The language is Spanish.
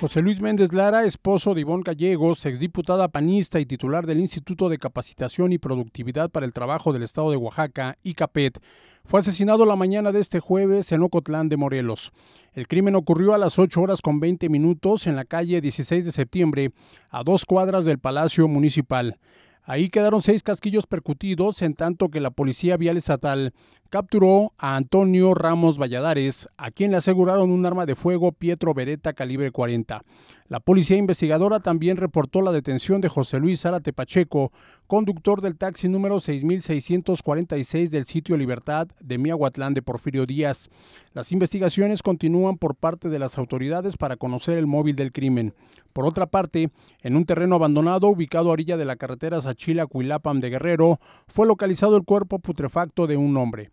José Luis Méndez Lara, esposo de Ivonne Gallegos, exdiputada panista y titular del Instituto de Capacitación y Productividad para el Trabajo del Estado de Oaxaca, ICAPET, fue asesinado la mañana de este jueves en Ocotlán de Morelos. El crimen ocurrió a las 8 horas con 20 minutos en la calle 16 de septiembre, a dos cuadras del Palacio Municipal. Ahí quedaron seis casquillos percutidos, en tanto que la Policía Vial Estatal capturó a Antonio Ramos Valladares, a quien le aseguraron un arma de fuego Pietro Beretta calibre 40. La policía investigadora también reportó la detención de José Luis Zárate Pacheco, conductor del taxi número 6646 del sitio Libertad de Miahuatlán de Porfirio Díaz. Las investigaciones continúan por parte de las autoridades para conocer el móvil del crimen. Por otra parte, en un terreno abandonado ubicado a orilla de la carretera Sachila-Cuilapam de Guerrero, fue localizado el cuerpo putrefacto de un hombre